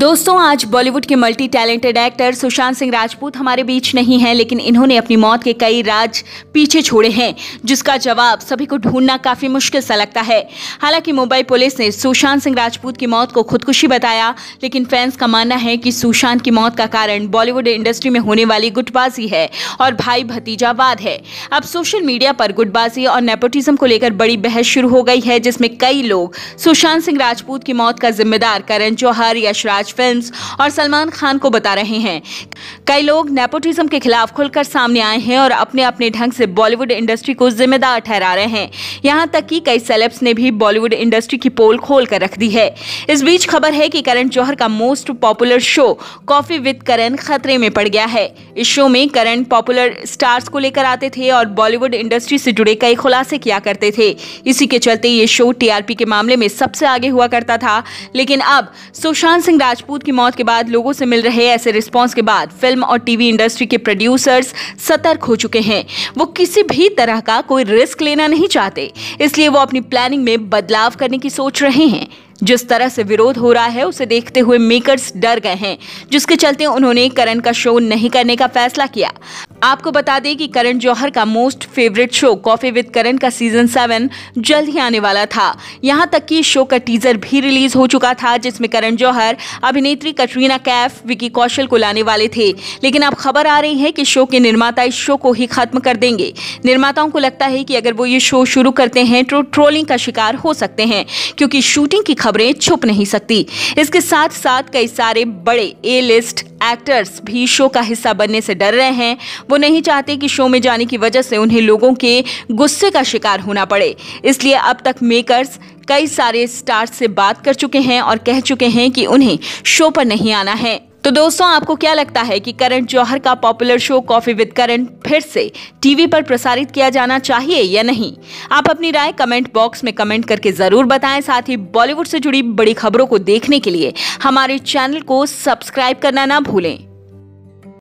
दोस्तों आज बॉलीवुड के multi talented actor Sushant Singh Rajput हमारे बीच नहीं हैं लेकिन इन्होंने अपनी मौत के कई राज पीछे छोड़े हैं जिसका जवाब सभी को ढूंढना काफ़ी मुश्किल सा लगता है हालांकि मुंबई पुलिस ने सुशांत सिंह राजपूत की मौत को खुदकुशी बताया लेकिन फैंस का मानना है कि सुशांत की मौत का कारण बॉलीवुड इंडस्ट्री में होने वाली गुटबाजी है और भाई भतीजावाद है अब सोशल मीडिया पर गुटबाजी और नेपोटिज्म को लेकर बड़ी बहस शुरू हो गई है जिसमें कई लोग सुशांत सिंह राजपूत की मौत का जिम्मेदार करण जौहर यशराज फिल्म्स और सलमान खान को बता रहे हैं कई लोग नेपोटिज्म के खिलाफ खुलकर सामने आए हैं और अपने अपने ढंग से बॉलीवुड इंडस्ट्री को जिम्मेदार ठहरा रहे हैं यहाँ तक कि कई सेलेब्स ने भी बॉलीवुड इंडस्ट्री की पोल खोल कर रख दी है इस बीच खबर है कि करण जौहर का most popular show Coffee with Karan खतरे में पड़ गया है इस शो में करण पॉपुलर स्टार्स को लेकर आते थे और बॉलीवुड इंडस्ट्री से जुड़े कई खुलासे किया करते थे इसी के चलते ये शो टीआरपी के मामले में सबसे आगे हुआ करता था लेकिन अब सुशांत सिंह राजपूत की मौत के बाद लोगों से मिल रहे ऐसे रिस्पांस के बाद फिल्म और टीवी इंडस्ट्री के प्रोड्यूसर्स सतर्क हो चुके हैं वो किसी भी तरह का कोई रिस्क लेना नहीं चाहते इसलिए वो अपनी प्लानिंग में बदलाव करने की सोच रहे हैं जिस तरह से विरोध हो रहा है उसे देखते हुए मेकर्स डर गए हैं जिसके चलते उन्होंने करण का शो नहीं करने का फैसला किया आपको बता दें कि करण जौहर का most favourite show Coffee with Karan का सीजन सेवन जल्द ही आने वाला था यहां तक कि शो का टीजर भी रिलीज हो चुका था जिसमें करण जौहर अभिनेत्री कटरीना कैफ विकी कौशल को लाने वाले थे लेकिन अब खबर आ रही है कि शो के निर्माता इस शो को ही खत्म कर देंगे निर्माताओं को लगता है कि अगर वो ये शो शुरू करते हैं तो ट्रोलिंग का शिकार हो सकते हैं क्योंकि शूटिंग की खबरें छुप नहीं सकती इसके साथ साथ कई सारे बड़े ए लिस्ट एक्टर्स भी शो का हिस्सा बनने से डर रहे हैं वो नहीं चाहते कि शो में जाने की वजह से उन्हें लोगों के गुस्से का शिकार होना पड़े इसलिए अब तक मेकर्स कई सारे स्टार्स से बात कर चुके हैं और कह चुके हैं कि उन्हें शो पर नहीं आना है तो दोस्तों आपको क्या लगता है कि करण जौहर का popular show Coffee with Karan फिर से टीवी पर प्रसारित किया जाना चाहिए या नहीं आप अपनी राय कमेंट बॉक्स में कमेंट करके जरूर बताएं साथ ही बॉलीवुड से जुड़ी बड़ी खबरों को देखने के लिए हमारे चैनल को सब्सक्राइब करना ना भूलें